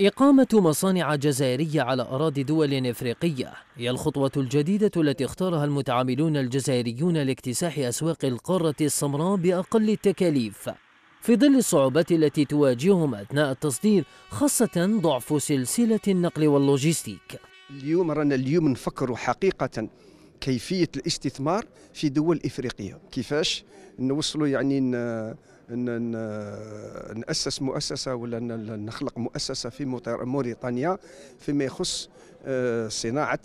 إقامة مصانع جزائرية على أراضي دول إفريقية هي الخطوة الجديدة التي اختارها المتعاملون الجزائريون لاكتساح أسواق القارة السمراء بأقل التكاليف في ظل الصعوبات التي تواجههم أثناء التصدير خاصة ضعف سلسلة النقل واللوجستيك اليوم رانا اليوم نفكر حقيقة كيفية الاستثمار في دول إفريقية كيفاش نوصلوا يعني ان ناسس مؤسسه ولا نخلق مؤسسه في موريتانيا فيما يخص آه، صناعه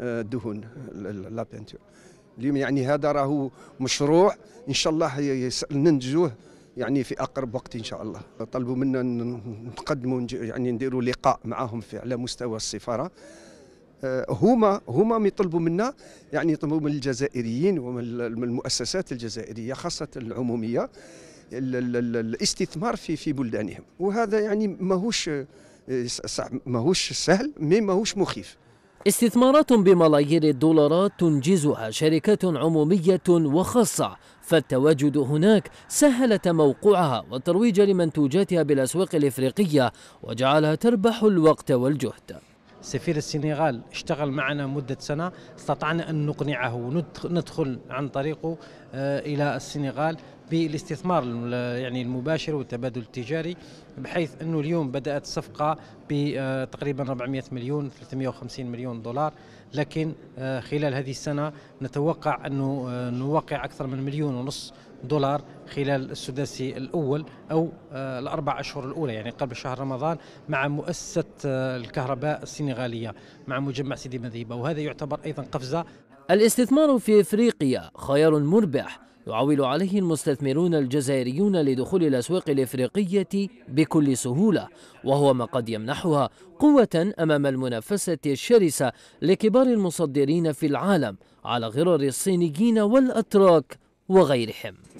الدهون آه، لا اليوم يعني هذا راهو مشروع ان شاء الله ننتجوه يعني في اقرب وقت ان شاء الله طلبوا منا نقدموا يعني نديروا لقاء معاهم في على مستوى السفاره آه، هما هما يطلبوا منا يعني يطلبوا من الجزائريين ومن المؤسسات الجزائريه خاصه العموميه الاستثمار في في بلدانهم وهذا يعني ماهوش آه، صعب ماهوش سهل مي ماهوش مخيف استثمارات بملايير الدولارات تنجزها شركات عمومية وخاصة فالتواجد هناك سهل موقعها والترويج لمنتوجاتها بالأسواق الإفريقية وجعلها تربح الوقت والجهد سفير السنغال اشتغل معنا مدة سنة استطعنا أن نقنعه وندخل عن طريقه آه، إلى السنغال بالاستثمار يعني المباشر والتبادل التجاري بحيث انه اليوم بدات الصفقه بتقريبا آه، 400 مليون 350 مليون دولار لكن آه، خلال هذه السنه نتوقع انه آه، نوقع اكثر من مليون ونص دولار خلال السداسي الاول او الاربع اشهر الاولى يعني قبل شهر رمضان مع مؤسسه الكهرباء السنغاليه مع مجمع سيدي مذيبه وهذا يعتبر ايضا قفزه الاستثمار في افريقيا خيار مربح يعول عليه المستثمرون الجزائريون لدخول الأسواق الإفريقية بكل سهولة وهو ما قد يمنحها قوة أمام المنافسة الشرسة لكبار المصدرين في العالم على غرار الصينيين والأتراك وغيرهم